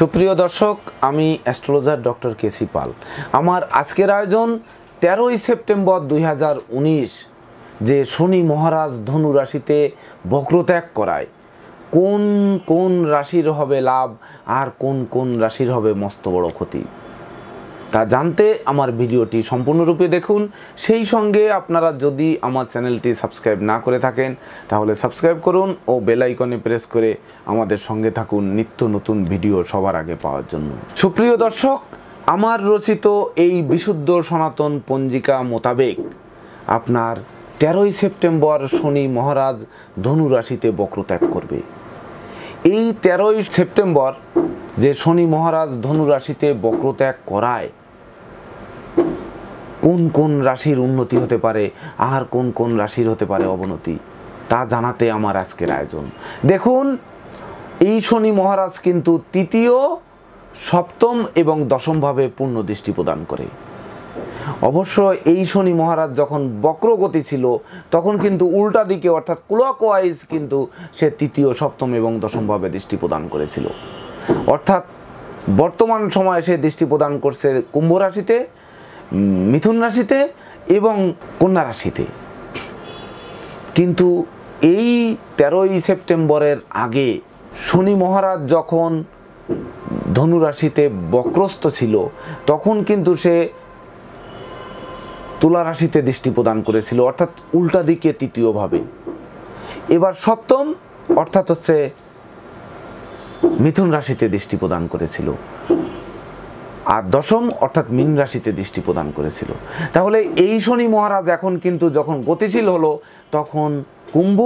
সুপ্রিয় দর্শক আমি অ্যাস্ট্রোলজার ডক্টর কেসি পাল আমার আজকের আয়োজন তেরোই সেপ্টেম্বর দুই যে শনি মহারাজ ধনু রাশিতে বক্রত্যাগ করায় কোন কোন রাশির হবে লাভ আর কোন কোন রাশির হবে মস্ত বড় ক্ষতি তা জানতে আমার ভিডিওটি সম্পূর্ণরূপে দেখুন সেই সঙ্গে আপনারা যদি আমার চ্যানেলটি সাবস্ক্রাইব না করে থাকেন তাহলে সাবস্ক্রাইব করুন ও বেল আইকনে প্রেস করে আমাদের সঙ্গে থাকুন নিত্য নতুন ভিডিও সবার আগে পাওয়ার জন্য সুপ্রিয় দর্শক আমার রচিত এই বিশুদ্ধ সনাতন পঞ্জিকা মোতাবেক আপনার তেরোই সেপ্টেম্বর শনি মহারাজ ধনু রাশিতে বক্রত্যাগ করবে এই তেরোই সেপ্টেম্বর যে শনি মহারাজ ধনু রাশিতে বক্রত্যাগ করায় কোন কোন রাশির উন্নতি হতে পারে আর কোন কোন রাশির হতে পারে অবনতি তা জানাতে আমার আজকের আয়োজন দেখুন এই শনি মহারাজ কিন্তু তৃতীয় সপ্তম এবং দশমভাবে পূর্ণ দৃষ্টি প্রদান করে অবশ্য এই শনি মহারাজ যখন বক্রগতি ছিল তখন কিন্তু উল্টা দিকে অর্থাৎ ক্লক ওয়াইজ কিন্তু সে তৃতীয় সপ্তম এবং দশমভাবে দৃষ্টি প্রদান করেছিল অর্থাৎ বর্তমান সময়ে সে দৃষ্টি প্রদান করছে কুম্ভ রাশিতে মিথুন রাশিতে এবং কন্যা রাশিতে কিন্তু এই তেরোই সেপ্টেম্বরের আগে শনি মহারাজ যখন ধনুরাশিতে বক্রস্ত ছিল তখন কিন্তু সে তুলা রাশিতে দৃষ্টি প্রদান করেছিল অর্থাৎ উল্টা দিকে তৃতীয়ভাবে এবার সপ্তম অর্থাৎ হচ্ছে মিথুন রাশিতে দৃষ্টি প্রদান করেছিল আর দশম অর্থাৎ মীন রাশিতে দৃষ্টি প্রদান করেছিল তাহলে এই শনি মহারাজ এখন কিন্তু যখন গতিশীল হলো তখন কুম্ভ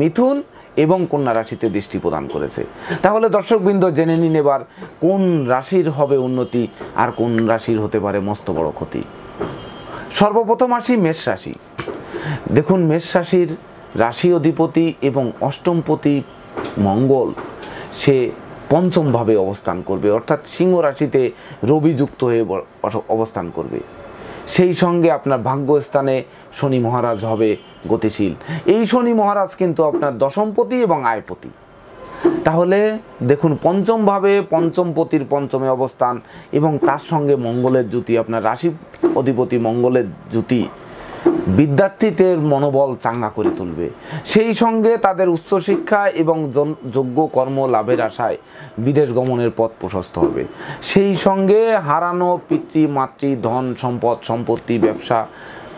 মিথুন এবং কন্যা রাশিতে দৃষ্টি প্রদান করেছে তাহলে দর্শকবৃন্দ জেনে নিন এবার কোন রাশির হবে উন্নতি আর কোন রাশির হতে পারে মস্ত বড় ক্ষতি সর্বপ্রথম আসি মেষ রাশি দেখুন মেষ রাশির রাশি অধিপতি এবং অষ্টমপতি মঙ্গল সে পঞ্চমভাবে অবস্থান করবে অর্থাৎ সিংহ রাশিতে রবিযুক্ত হয়ে অবস্থান করবে সেই সঙ্গে আপনার ভাগ্যস্থানে শনি মহারাজ হবে গতিশীল এই শনি মহারাজ কিন্তু আপনার দশমপতি এবং আয়পতি তাহলে দেখুন পঞ্চমভাবে পঞ্চমপতির পঞ্চমে অবস্থান এবং তার সঙ্গে মঙ্গলের জ্যুতি আপনার রাশি অধিপতি মঙ্গলের জ্যোতি বিদ্যার্থীদের মনোবল চাঙ্গা করে তুলবে সেই সঙ্গে তাদের উচ্চশিক্ষা এবং যোগ্য কর্ম লাভের আশায় বিদেশ গমনের পথ প্রশস্ত হবে সেই সঙ্গে হারানো পিতৃ মাতৃ ধন সম্পদ সম্পত্তি ব্যবসা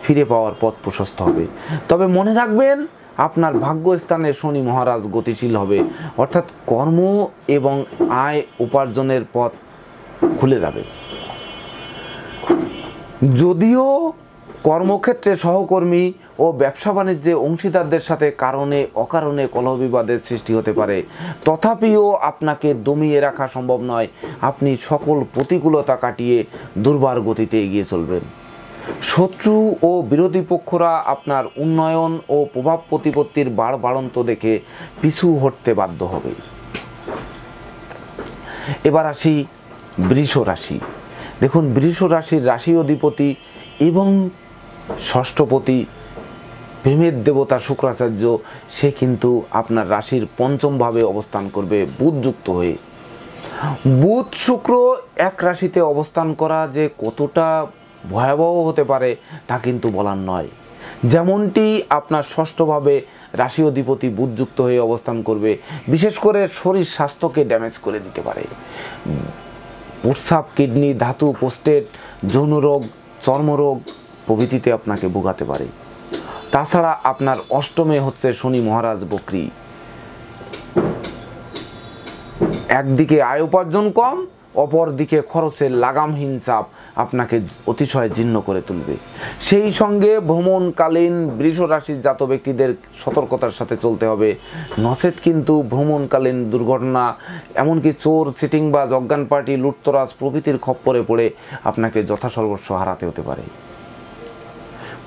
ফিরে পাওয়ার পথ প্রশস্ত হবে তবে মনে রাখবেন আপনার ভাগ্যস্থানে শনি মহারাজ গতিশীল হবে অর্থাৎ কর্ম এবং আয় উপার্জনের পথ খুলে যাবে যদিও কর্মক্ষেত্রে সহকর্মী ও ব্যবসা বাণিজ্যে অংশীদারদের সাথে কারণে অকারণে কলহবিবাদের সৃষ্টি হতে পারে তথাপিও আপনাকে দমিয়ে রাখা সম্ভব নয় আপনি সকল প্রতিকূলতা কাটিয়ে দুর্বার গতিতে এগিয়ে চলবেন শত্রু ও বিরোধী পক্ষরা আপনার উন্নয়ন ও প্রভাব প্রতিপত্তির বাড় বাড়ন্ত দেখে পিছু হটতে বাধ্য হবে এবার আসি বৃষ রাশি দেখুন বৃষ রাশির রাশি অধিপতি এবং ষষ্ঠপতি প্রেমের দেবতা শুক্রাচার্য সে কিন্তু আপনার রাশির পঞ্চমভাবে অবস্থান করবে বুধযুক্ত হয়ে বুধ শুক্র এক রাশিতে অবস্থান করা যে কতটা ভয়াবহ হতে পারে তা কিন্তু বলার নয় যেমনটি আপনার ষষ্ঠভাবে রাশি অধিপতি বুধযুক্ত হয়ে অবস্থান করবে বিশেষ করে শরীর স্বাস্থ্যকে ড্যামেজ করে দিতে পারে প্রস্রাব কিডনি ধাতু পোস্টেট যৌনরোগ চর্মরোগ প্রভৃতিতে আপনাকে ভোগাতে পারে তাছাড়া আপনার অষ্টমে হচ্ছে শনি মহারাজ বকরি একদিকে আয় উপার্জন কম অপরদিকে খরচের লাগামহীন চাপ আপনাকে অতিশয় জীর্ণ করে তুলবে সেই সঙ্গে ভ্রমণকালীন বৃষ রাশির জাত ব্যক্তিদের সতর্কতার সাথে চলতে হবে নচেত কিন্তু ভ্রমণকালীন দুর্ঘটনা এমনকি চোর সিটিং বা জজ্ঞান পার্টি লুটতরাজ প্রভৃতির খপ্পরে পড়ে আপনাকে যথাসর্বস্ব হারাতে হতে পারে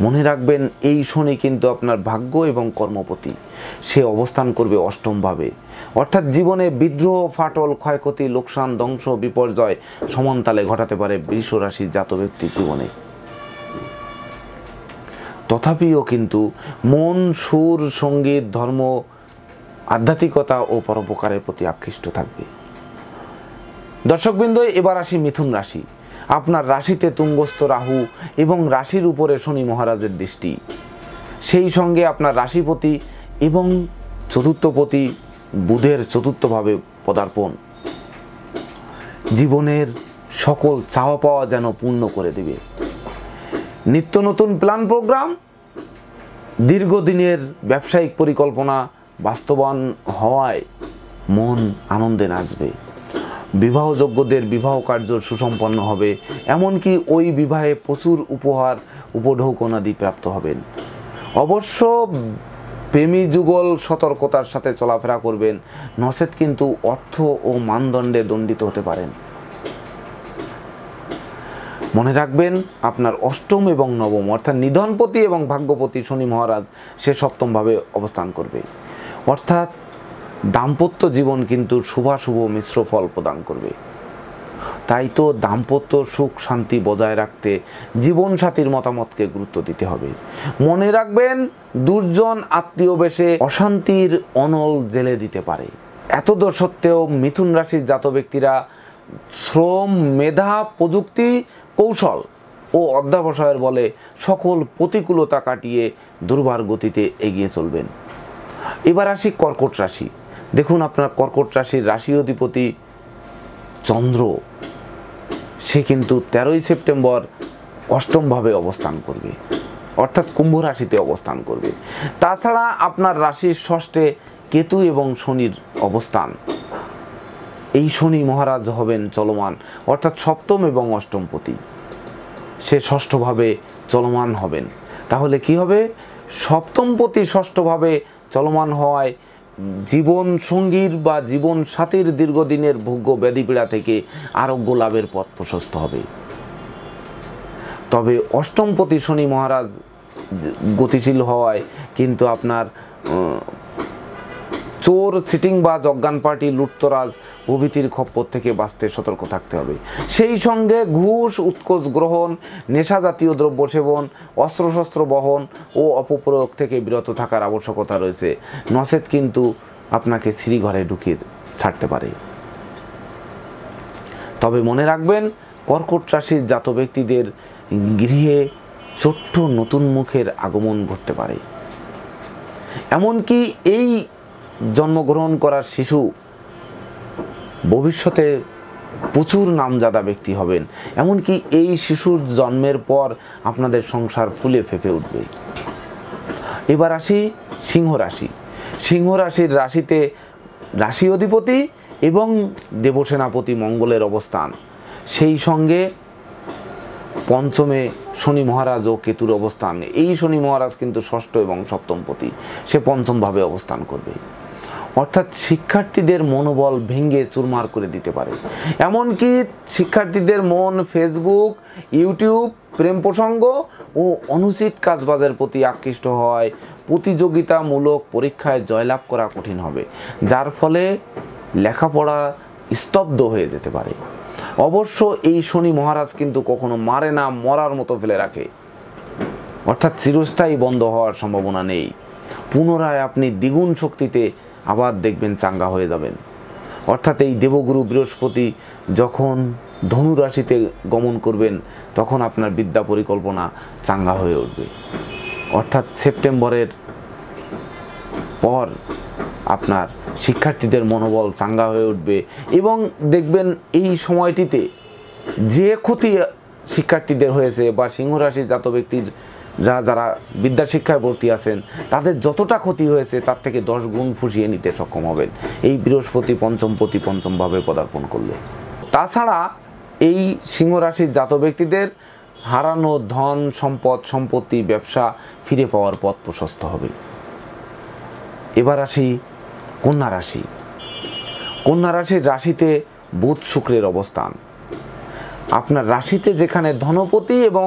মনে রাখবেন এই শনি কিন্তু আপনার ভাগ্য এবং কর্মপতি সে অবস্থান করবে অষ্টমভাবে অর্থাৎ জীবনে বিদ্রোহ ফাটল ক্ষয়ক্ষতি লোকসান ধ্বংস বিপর্যয় সমান্তালে ঘটাতে পারে বৃষ রাশির জাত ব্যক্তির জীবনে তথাপিও কিন্তু মন সুর সঙ্গীত ধর্ম আধ্যাত্মিকতা ও পরোপকারের প্রতি আকৃষ্ট থাকবে দর্শকবৃন্দ এবার আসি মিথুন রাশি আপনার রাশিতে তুঙ্গস্থ রাহু এবং রাশির উপরে শনি মহারাজের দৃষ্টি সেই সঙ্গে আপনার রাশিপতি এবং চতুর্থপতি বুধের চতুর্থভাবে পদার্পণ জীবনের সকল চাওয়া পাওয়া যেন পূর্ণ করে দেবে নিত্য নতুন প্ল্যান প্রোগ্রাম দীর্ঘদিনের ব্যবসায়িক পরিকল্পনা বাস্তবায়ন হওয়ায় মন আনন্দে নাচবে বিবাহযোগ্যদের বিবাহ কার্য সুসম্পন্ন হবে এমনকি ওই বিবাহে প্রচুর উপহার উপঢৌকনাদি প্রাপ্ত হবেন অবশ্য প্রেমী যুগল সতর্কতার সাথে চলাফেরা করবেন নসেত কিন্তু অর্থ ও মানদণ্ডে দণ্ডিত হতে পারেন মনে রাখবেন আপনার অষ্টম এবং নবম অর্থাৎ নিধনপতি এবং ভাগ্যপতি শনি মহারাজ সে সপ্তমভাবে অবস্থান করবে অর্থাৎ দাম্পত্য জীবন কিন্তু শুভাশুভ মিশ্র ফল প্রদান করবে তাই তো দাম্পত্য সুখ শান্তি বজায় রাখতে জীবনসাথীর মতামতকে গুরুত্ব দিতে হবে মনে রাখবেন দুর্জন আত্মীয় বেশে অশান্তির অনল জেলে দিতে পারে এত সত্ত্বেও মিথুন রাশির জাত ব্যক্তিরা শ্রম মেধা প্রযুক্তি কৌশল ও অধ্যাবসায়ের বলে সকল প্রতিকূলতা কাটিয়ে দুর্বার গতিতে এগিয়ে চলবেন এবার আসি কর্কট রাশি দেখুন আপনার কর্কট রাশির রাশি অধিপতি চন্দ্র সে কিন্তু তেরোই সেপ্টেম্বর অষ্টমভাবে অবস্থান করবে অর্থাৎ কুম্ভ রাশিতে অবস্থান করবে তাছাড়া আপনার রাশির ষষ্ঠে কেতু এবং শনির অবস্থান এই শনি মহারাজ হবেন চলমান অর্থাৎ সপ্তম এবং অষ্টমপতি সে ষষ্ঠভাবে চলমান হবেন তাহলে কি হবে সপ্তমপতি ষষ্ঠভাবে চলমান হওয়ায় জীবন সঙ্গীর বা জীবন সাথীর দীর্ঘদিনের ভোগ্য ব্যাধিপীড়া থেকে আরোগ্য লাভের পথ প্রশস্ত হবে তবে অষ্টমপতি শনি মহারাজ গতিশীল হওয়ায় কিন্তু আপনার চোর সিটিং বা অজ্ঞান পার্টি লুটতরাজ প্রভৃতির খপ্পর থেকে বাঁচতে সতর্ক থাকতে হবে সেই সঙ্গে ঘুষ উৎকোষ গ্রহণ নেশা জাতীয় দ্রব্য সেবন অস্ত্রশস্ত্র বহন ও অপপ্রয়োগ থেকে বিরত থাকার আবশ্যকতা রয়েছে নসেদ কিন্তু আপনাকে শ্রীঘরে ঢুকিয়ে ছাড়তে পারে তবে মনে রাখবেন কর্কট রাশির জাত ব্যক্তিদের গৃহে ছোট্ট নতুন মুখের আগমন ঘটতে পারে এমনকি এই জন্মগ্রহণ করার শিশু ভবিষ্যতে প্রচুর নামজাদা ব্যক্তি হবেন এমনকি এই শিশুর জন্মের পর আপনাদের সংসার ফুলে ফেঁপে উঠবে এবার আসি সিংহ রাশি সিংহ রাশির রাশিতে রাশি অধিপতি এবং দেবসেনাপতি মঙ্গলের অবস্থান সেই সঙ্গে পঞ্চমে শনি মহারাজ ও কেতুর অবস্থান এই শনি মহারাজ কিন্তু ষষ্ঠ এবং সপ্তমপতি সে পঞ্চমভাবে অবস্থান করবে অর্থাৎ শিক্ষার্থীদের মনোবল ভেঙে চুরমার করে দিতে পারে এমনকি শিক্ষার্থীদের মন ফেসবুক ইউটিউব প্রেম প্রসঙ্গ ও অনুচিত কাজবাজের প্রতি আকৃষ্ট হয় প্রতিযোগিতামূলক পরীক্ষায় জয়লাভ করা কঠিন হবে যার ফলে লেখাপড়া স্তব্ধ হয়ে যেতে পারে অবশ্য এই শনি মহারাজ কিন্তু কখনো মারে না মরার মতো ফেলে রাখে অর্থাৎ চিরস্থায়ী বন্ধ হওয়ার সম্ভাবনা নেই পুনরায় আপনি দ্বিগুণ শক্তিতে আবার দেখবেন চাঙ্গা হয়ে যাবেন অর্থাৎ এই দেবগুরু বৃহস্পতি যখন ধনুরাশিতে গমন করবেন তখন আপনার বিদ্যা পরিকল্পনা চাঙ্গা হয়ে উঠবে অর্থাৎ সেপ্টেম্বরের পর আপনার শিক্ষার্থীদের মনোবল চাঙ্গা হয়ে উঠবে এবং দেখবেন এই সময়টিতে যে ক্ষতি শিক্ষার্থীদের হয়েছে বা সিংহরাশি জাত ব্যক্তির যা যারা বিদ্যা শিক্ষায় ভর্তি আছেন তাদের যতটা ক্ষতি হয়েছে তার থেকে দশ গুণ ফুসিয়ে নিতে সক্ষম হবেন এই বৃহস্পতি পঞ্চম প্রতি পঞ্চমভাবে পদার্পণ করলে তাছাড়া এই সিংহরাশির জাত ব্যক্তিদের হারানো ধন সম্পদ সম্পত্তি ব্যবসা ফিরে পাওয়ার পথ প্রশস্ত হবে এবার আসি কন্যা রাশি কন্যা রাশির রাশিতে বুধ শুক্রের অবস্থান আপনার রাশিতে যেখানে ধনপতি এবং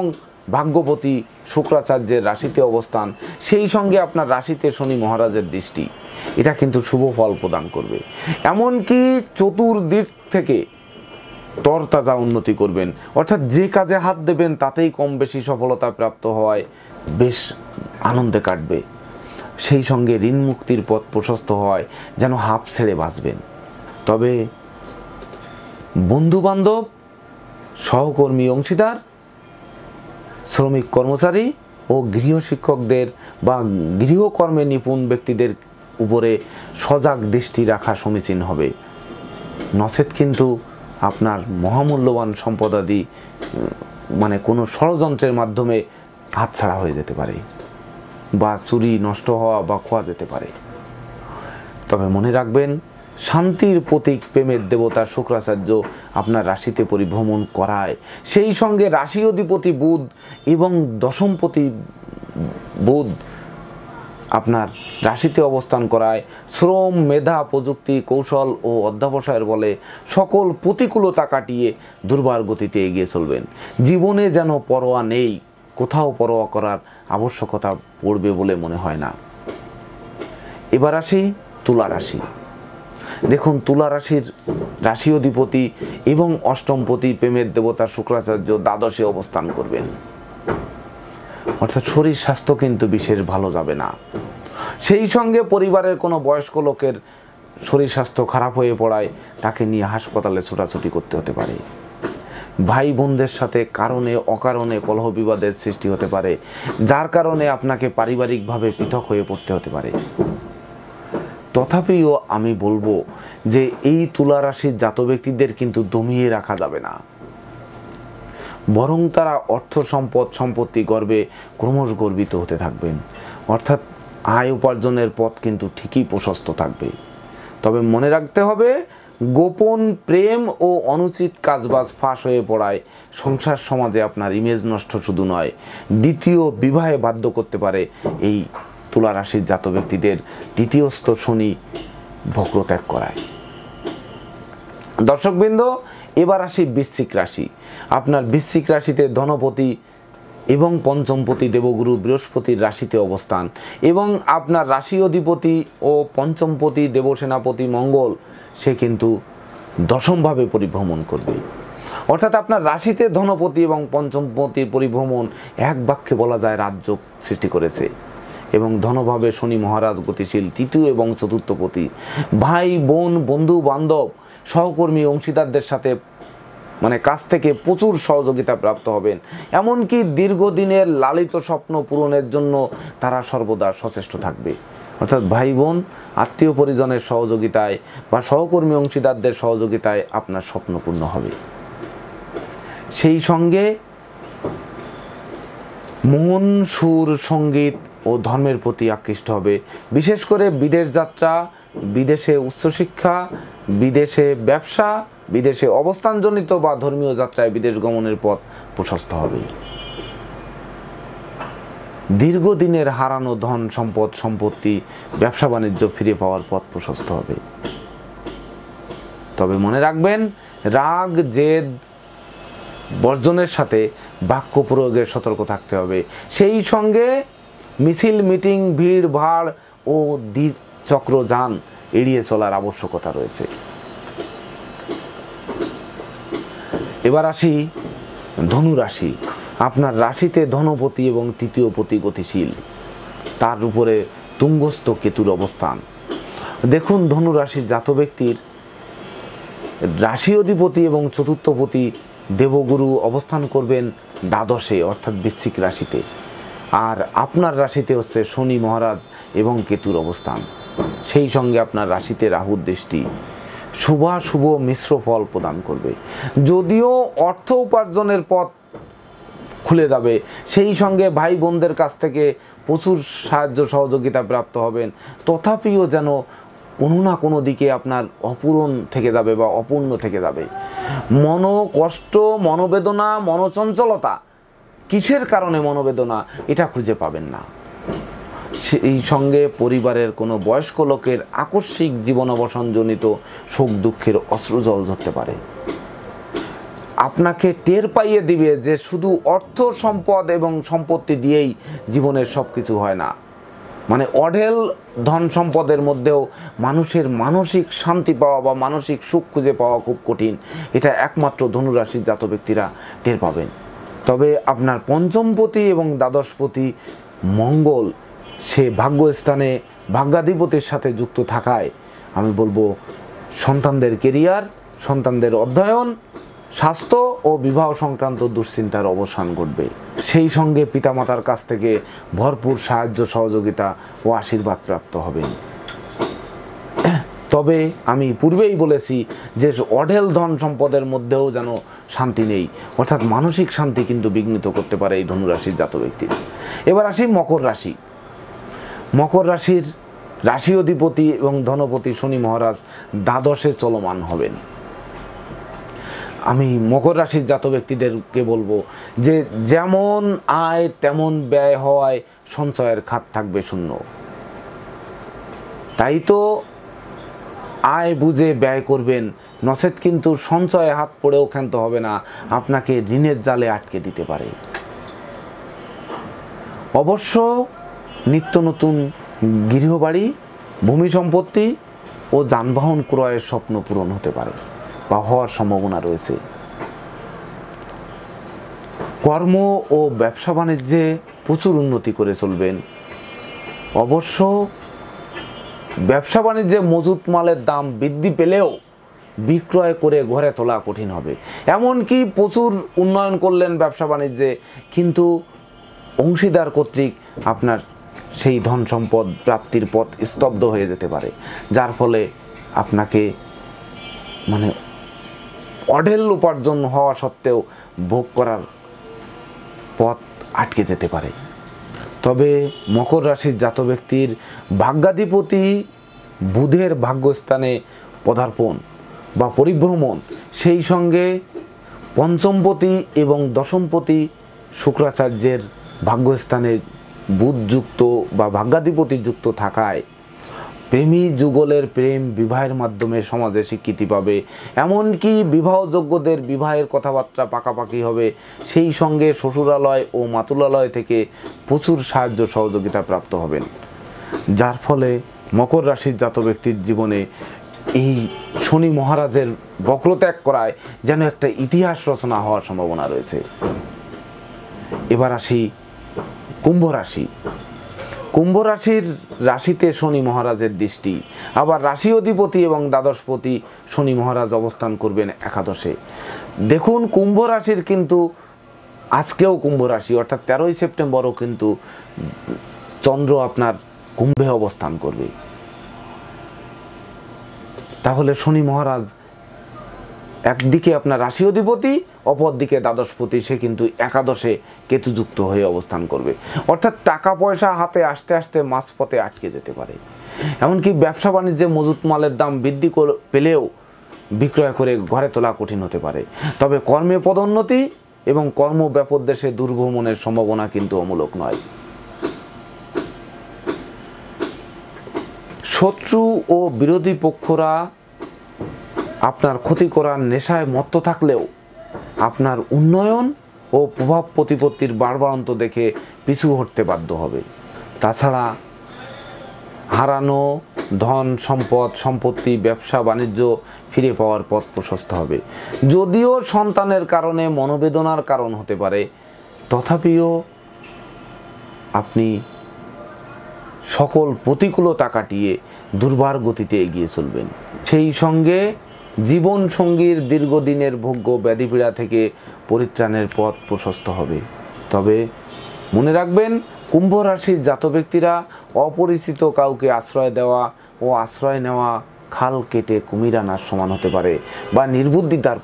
ভাগ্যপতি শুক্রাচার্যের রাশিতে অবস্থান সেই সঙ্গে আপনার রাশিতে শনি মহারাজের দৃষ্টি এটা কিন্তু শুভ ফল প্রদান করবে এমনকি চতুর্দিক থেকে তরতাজা উন্নতি করবেন অর্থাৎ যে কাজে হাত দেবেন তাতেই কম বেশি সফলতা প্রাপ্ত হয় বেশ আনন্দে কাটবে সেই সঙ্গে ঋণ মুক্তির পথ প্রশস্ত হয় যেন হাফ ছেড়ে বাঁচবেন তবে বন্ধুবান্ধব সহকর্মী অংশীদার শ্রমিক কর্মচারী ও গৃহ শিক্ষকদের বা গৃহকর্মে নিপুণ ব্যক্তিদের উপরে সজাগ দৃষ্টি রাখা সমীচীন হবে নচেত কিন্তু আপনার মহামূল্যবান সম্পদাদি মানে কোনো ষড়যন্ত্রের মাধ্যমে হাতছাড়া হয়ে যেতে পারে বা চুরি নষ্ট হওয়া বা খোয়া যেতে পারে তবে মনে রাখবেন শান্তির প্রতীক প্রেমের দেবতা শুক্রাচার্য আপনার রাশিতে পরিভ্রমণ করায় সেই সঙ্গে রাশি অধিপতি বুধ এবং দশমপতি বুধ আপনার রাশিতে অবস্থান করায় শ্রম মেধা প্রযুক্তি কৌশল ও অধ্যাবসায়ের বলে সকল প্রতিকূলতা কাটিয়ে দুর্বার গতিতে এগিয়ে চলবেন জীবনে যেন পরোয়া নেই কোথাও পরোয়া করার আবশ্যকতা পড়বে বলে মনে হয় না এবার আসি তুলা রাশি দেখুন তুলা রাশির রাশি অধিপতি এবং অষ্টমপতি প্রেমের দেবতা শুক্রাচার্য দ্বাদশে অবস্থান করবেন অর্থাৎ শরীর স্বাস্থ্য কিন্তু বিশেষ ভালো যাবে না সেই সঙ্গে পরিবারের কোনো বয়স্ক লোকের শরীর স্বাস্থ্য খারাপ হয়ে পড়ায় তাকে নিয়ে হাসপাতালে ছোটাছুটি করতে হতে পারে ভাই বোনদের সাথে কারণে অকারণে কলহ বিবাদের সৃষ্টি হতে পারে যার কারণে আপনাকে পারিবারিকভাবে পৃথক হয়ে পড়তে হতে পারে তথাপিও আমি বলবো যে এই তুলা রাশির জাত ব্যক্তিদের কিন্তু দমিয়ে রাখা যাবে না বরং তারা অর্থ সম্পদ সম্পত্তি গর্বে ক্রমশ গর্বিত হতে থাকবেন অর্থাৎ আয় উপার্জনের পথ কিন্তু ঠিকই প্রশস্ত থাকবে তবে মনে রাখতে হবে গোপন প্রেম ও অনুচিত কাজবাজ ফাঁস হয়ে পড়ায় সংসার সমাজে আপনার ইমেজ নষ্ট শুধু নয় দ্বিতীয় বিবাহে বাধ্য করতে পারে এই তুলা রাশির জাত ব্যক্তিদের দ্বিতীয়স্থ শনি ভক্রত্যাগ করায় দর্শকবৃন্দ এবার আসি বৃশ্চিক রাশি আপনার বৃশ্চিক রাশিতে ধনপতি এবং পঞ্চমপতি দেবগুরু বৃহস্পতির রাশিতে অবস্থান এবং আপনার রাশি অধিপতি ও পঞ্চমপতি দেবসেনাপতি মঙ্গল সে কিন্তু দশমভাবে পরিভ্রমণ করবে অর্থাৎ আপনার রাশিতে ধনপতি এবং পঞ্চমপতির পরিভ্রমণ এক বাক্যে বলা যায় রাজ্য সৃষ্টি করেছে এবং ধনভাবে শনি মহারাজ গতিশীল তৃতীয় এবং চতুর্থপতি ভাই বোন বন্ধু বান্ধব সহকর্মী অংশীদারদের সাথে মানে কাছ থেকে প্রচুর সহযোগিতা প্রাপ্ত হবেন এমনকি দীর্ঘদিনের লালিত স্বপ্ন পূরণের জন্য তারা সর্বদা সচেষ্ট থাকবে অর্থাৎ ভাই বোন আত্মীয় পরিজনের সহযোগিতায় বা সহকর্মী অংশীদারদের সহযোগিতায় আপনার স্বপ্ন পূর্ণ হবে সেই সঙ্গে মন সুর সঙ্গীত ও ধর্মের প্রতি আকৃষ্ট হবে বিশেষ করে বিদেশ যাত্রা বিদেশে উচ্চশিক্ষা বিদেশে ব্যবসা বিদেশে অবস্থানজনিত বা ধর্মীয় যাত্রায় বিদেশ গমনের পথ প্রশস্ত হবে দীর্ঘদিনের হারানো ধন সম্পদ সম্পত্তি ব্যবসা বাণিজ্য ফিরে পাওয়ার পথ প্রশস্ত হবে তবে মনে রাখবেন রাগ জেদ বর্জনের সাথে বাক্য প্রয়োগের সতর্ক থাকতে হবে সেই সঙ্গে মিছিল মিটিং ভিড় ভাড় ও যান এড়িয়ে চলার আবশ্যকতা রয়েছে এবার আসি ধনুরাশি আপনার রাশিতে ধনপতি এবং তৃতীয় পতি গতিশীল তার উপরে তুঙ্গস্থ কেতুর অবস্থান দেখুন ধনুরাশির জাত ব্যক্তির রাশি অধিপতি এবং চতুর্থপতি দেবগুরু অবস্থান করবেন দ্বাদশে অর্থাৎ বৃশ্চিক রাশিতে আর আপনার রাশিতে হচ্ছে শনি মহারাজ এবং কেতুর অবস্থান সেই সঙ্গে আপনার রাশিতে রাহুর দৃষ্টি শুভাশুভ মিশ্র ফল প্রদান করবে যদিও অর্থ উপার্জনের পথ খুলে যাবে সেই সঙ্গে ভাই বোনদের কাছ থেকে প্রচুর সাহায্য সহযোগিতা প্রাপ্ত হবেন তথাপিও যেন কোনো না কোনো দিকে আপনার অপূরণ থেকে যাবে বা অপূর্ণ থেকে যাবে মনো কষ্ট মনোবেদনা মনচঞ্চলতা কিসের কারণে মনোবেদনা এটা খুঁজে পাবেন না সেই সঙ্গে পরিবারের কোনো বয়স্ক লোকের আকস্মিক জীবনাবসানজনিত শোক দুঃখের অশ্রুজল ধরতে পারে আপনাকে টের পাইয়ে দিবে যে শুধু অর্থ সম্পদ এবং সম্পত্তি দিয়েই জীবনের সব কিছু হয় না মানে অঢেল ধন সম্পদের মধ্যেও মানুষের মানসিক শান্তি পাওয়া বা মানসিক সুখ খুঁজে পাওয়া খুব কঠিন এটা একমাত্র ধনুরাশির জাত ব্যক্তিরা টের পাবেন তবে আপনার পঞ্চমপতি এবং দ্বাদশপতি মঙ্গল সে ভাগ্যস্থানে ভাগ্যাধিপতির সাথে যুক্ত থাকায় আমি বলবো সন্তানদের কেরিয়ার সন্তানদের অধ্যয়ন স্বাস্থ্য ও বিবাহ সংক্রান্ত দুশ্চিন্তার অবসান ঘটবে সেই সঙ্গে পিতামাতার কাছ থেকে ভরপুর সাহায্য সহযোগিতা ও আশীর্বাদ প্রাপ্ত হবেন তবে আমি পূর্বেই বলেছি যে অঢেল ধন সম্পদের মধ্যেও যেন শান্তি নেই অর্থাৎ মানসিক শান্তি কিন্তু বিঘ্নিত করতে পারে এই ধনুরাশির জাত ব্যক্তির এবার আসি মকর রাশি মকর রাশির রাশি অধিপতি এবং ধনপতি শনি মহারাজ দ্বাদশে চলমান হবেন আমি মকর রাশির জাত ব্যক্তিদেরকে বলবো যে যেমন আয় তেমন ব্যয় হওয়ায় সঞ্চয়ের খাত থাকবে শূন্য তাই তো আয় বুঝে ব্যয় করবেন নচেত কিন্তু সঞ্চয়ে হাত পড়েও ক্ষান্ত হবে না আপনাকে ঋণের জালে আটকে দিতে পারে অবশ্য নিত্য নতুন গৃহবাড়ি ভূমি সম্পত্তি ও যানবাহন ক্রয়ের স্বপ্ন পূরণ হতে পারে বা হওয়ার সম্ভাবনা রয়েছে কর্ম ও ব্যবসা বাণিজ্যে প্রচুর উন্নতি করে চলবেন অবশ্য ব্যবসা বাণিজ্যে মজুত মালের দাম বৃদ্ধি পেলেও বিক্রয় করে ঘরে তোলা কঠিন হবে এমনকি প্রচুর উন্নয়ন করলেন ব্যবসা বাণিজ্যে কিন্তু অংশীদার কর্তৃক আপনার সেই ধন সম্পদ প্রাপ্তির পথ স্তব্ধ হয়ে যেতে পারে যার ফলে আপনাকে মানে অঢেল উপার্জন হওয়া সত্ত্বেও ভোগ করার পথ আটকে যেতে পারে তবে মকর রাশির জাত ব্যক্তির ভাগ্যাধিপতি বুধের ভাগ্যস্থানে পদার্পণ বা পরিভ্রমণ সেই সঙ্গে পঞ্চমপতি এবং দশমপতি শুক্রাচার্যের ভাগ্যস্থানে বুধযুক্ত বা ভাগ্যাধিপতি যুক্ত থাকায় প্রেমী যুগলের প্রেম বিবাহের মাধ্যমে সমাজে স্বীকৃতি পাবে এমনকি বিবাহযোগ্যদের বিবাহের কথাবার্তা পাকাপাকি হবে সেই সঙ্গে শ্বশুরালয় ও মাতুলালয় থেকে প্রচুর সাহায্য সহযোগিতা প্রাপ্ত হবেন যার ফলে মকর রাশির জাত ব্যক্তির জীবনে এই শনি মহারাজের বক্রত্যাগ করায় যেন একটা ইতিহাস রচনা হওয়ার সম্ভাবনা রয়েছে এবার আসি কুম্ভ রাশি কুম্ভ রাশির রাশিতে শনি মহারাজের দৃষ্টি আবার রাশি অধিপতি এবং দ্বাদশপতি শনি মহারাজ অবস্থান করবেন একাদশে দেখুন কুম্ভ রাশির কিন্তু আজকেও কুম্ভ রাশি অর্থাৎ তেরোই সেপ্টেম্বরও কিন্তু চন্দ্র আপনার কুম্ভে অবস্থান করবে তাহলে শনি মহারাজ একদিকে আপনার রাশি অধিপতি অপরদিকে দ্বাদশপতি সে কিন্তু একাদশে কেতুযুক্ত হয়ে অবস্থান করবে অর্থাৎ টাকা পয়সা হাতে আসতে আসতে মাঝপথে আটকে যেতে পারে এমনকি ব্যবসা বাণিজ্যে মজুত মালের দাম বৃদ্ধি পেলেও বিক্রয় করে ঘরে তোলা কঠিন হতে পারে তবে কর্মে পদোন্নতি এবং কর্ম ব্যাপক দেশে দুর্ভ্রমণের সম্ভাবনা কিন্তু অমূলক নয় শত্রু ও বিরোধী পক্ষরা আপনার ক্ষতি করার নেশায় মত্ত থাকলেও আপনার উন্নয়ন ও প্রভাব প্রতিপত্তির বারবারন্ত দেখে পিছু হটতে বাধ্য হবে তাছাড়া হারানো ধন সম্পদ সম্পত্তি ব্যবসা বাণিজ্য ফিরে পাওয়ার পথ প্রশস্ত হবে যদিও সন্তানের কারণে মনোবেদনার কারণ হতে পারে তথাপিও আপনি সকল প্রতিকূলতা কাটিয়ে দুর্বার গতিতে এগিয়ে চলবেন সেই সঙ্গে জীবন সঙ্গীর দীর্ঘদিনের ভোগ্য ব্যাধিপীড়া থেকে পরিত্রাণের পথ প্রশস্ত হবে তবে মনে রাখবেন কুম্ভ রাশির জাত ব্যক্তিরা অপরিচিত কাউকে আশ্রয় দেওয়া ও আশ্রয় নেওয়া খাল কেটে কুমির আনার সমান হতে পারে বা নির্বুদ্ধিতার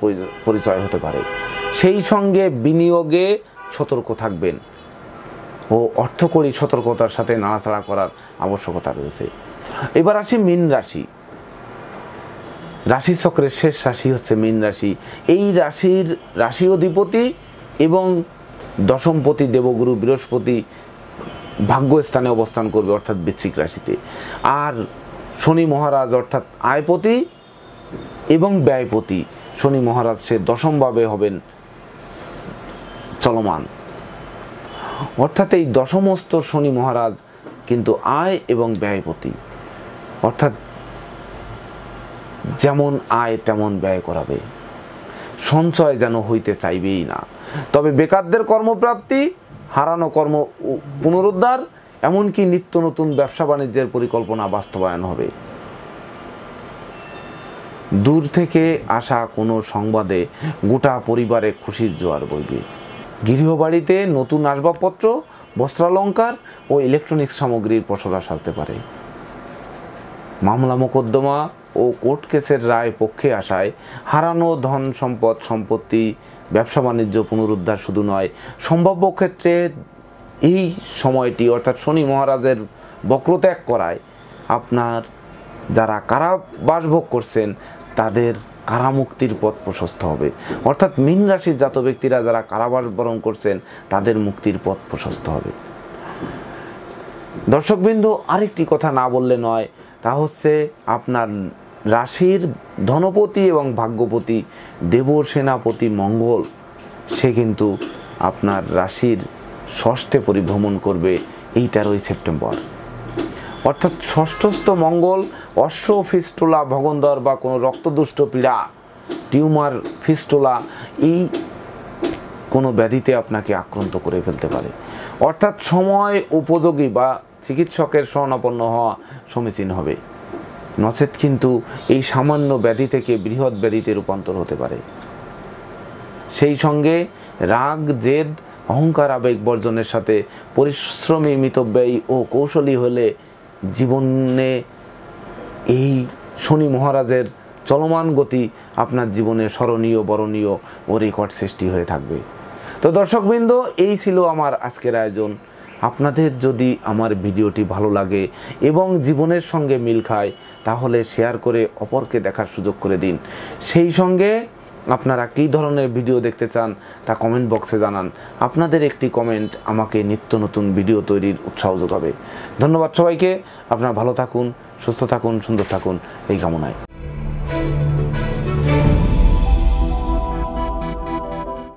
পরিচয় হতে পারে সেই সঙ্গে বিনিয়োগে সতর্ক থাকবেন ও অর্থকরী সতর্কতার সাথে নাড়াচাড়া করার আবশ্যকতা রয়েছে এবার আসি মীন রাশি রাশিচক্রের শেষ রাশি হচ্ছে মীন রাশি এই রাশির রাশি অধিপতি এবং দশমপতি দেবগুরু বৃহস্পতি ভাগ্যস্থানে অবস্থান করবে অর্থাৎ বৃশ্চিক রাশিতে আর শনি মহারাজ অর্থাৎ আয়পতি এবং ব্যয়পতি শনি মহারাজ সে দশমভাবে হবেন চলমান অর্থাৎ এই দশমস্ত শনি মহারাজ কিন্তু আয় এবং ব্যয়পতি অর্থাৎ যেমন আয় তেমন ব্যয় করাবে সঞ্চয় যেন হইতে চাইবেই না তবে বেকারদের কর্মপ্রাপ্তি হারানো কর্ম পুনরুদ্ধার এমনকি নিত্য নতুন ব্যবসা বাণিজ্যের পরিকল্পনা বাস্তবায়ন হবে দূর থেকে আসা কোনো সংবাদে গোটা পরিবারে খুশির জোয়ার বইবে গৃহবাড়িতে নতুন আসবাবপত্র বস্ত্রালঙ্কার ও ইলেকট্রনিক্স সামগ্রীর পসরা সাজতে পারে মামলা মোকদ্দমা ও কোর্ট কেসের রায় পক্ষে আসায় হারানো ধন সম্পদ সম্পত্তি ব্যবসা বাণিজ্য পুনরুদ্ধার শুধু নয় সম্ভাব্য ক্ষেত্রে এই সময়টি অর্থাৎ শনি মহারাজের বক্রত্যাগ করায় আপনার যারা কারাবাস ভোগ করছেন তাদের কারামুক্তির পথ প্রশস্ত হবে অর্থাৎ মীন রাশির জাত ব্যক্তিরা যারা কারাবাস বরণ করছেন তাদের মুক্তির পথ প্রশস্ত হবে দর্শকবৃন্দ আরেকটি কথা না বললে নয় তা হচ্ছে আপনার রাশির ধনপতি এবং ভাগ্যপতি দেবসেনাপতি মঙ্গল সে কিন্তু আপনার রাশির ষষ্ঠে পরিভ্রমণ করবে এই তেরোই সেপ্টেম্বর অর্থাৎ ষষ্ঠস্থ মঙ্গল অশ্ব ফিস্টোলা ভগন্দর বা কোনো রক্তদুষ্ট পীড়া টিউমার ফিস্টোলা এই কোনো ব্যাধিতে আপনাকে আক্রান্ত করে ফেলতে পারে অর্থাৎ সময় উপযোগী বা চিকিৎসকের স্বর্ণাপন্ন হওয়া সমীচীন হবে নচেৎ কিন্তু এই সামান্য ব্যাধি থেকে বৃহৎ ব্যাধিতে রূপান্তর হতে পারে সেই সঙ্গে রাগ জেদ অহংকার আবেগ বর্জনের সাথে পরিশ্রমী মিতব্যয়ী ও কৌশলী হলে জীবনে এই শনি মহারাজের চলমান গতি আপনার জীবনে স্মরণীয় বরণীয় ও রেকর্ড সৃষ্টি হয়ে থাকবে তো দর্শকবৃন্দ এই ছিল আমার আজকের আয়োজন আপনাদের যদি আমার ভিডিওটি ভালো লাগে এবং জীবনের সঙ্গে মিল খায় তাহলে শেয়ার করে অপরকে দেখার সুযোগ করে দিন সেই সঙ্গে আপনারা কী ধরনের ভিডিও দেখতে চান তা কমেন্ট বক্সে জানান আপনাদের একটি কমেন্ট আমাকে নিত্য নতুন ভিডিও তৈরির উৎসাহ যোগাবে ধন্যবাদ সবাইকে আপনারা ভালো থাকুন সুস্থ থাকুন সুন্দর থাকুন এই কামনায়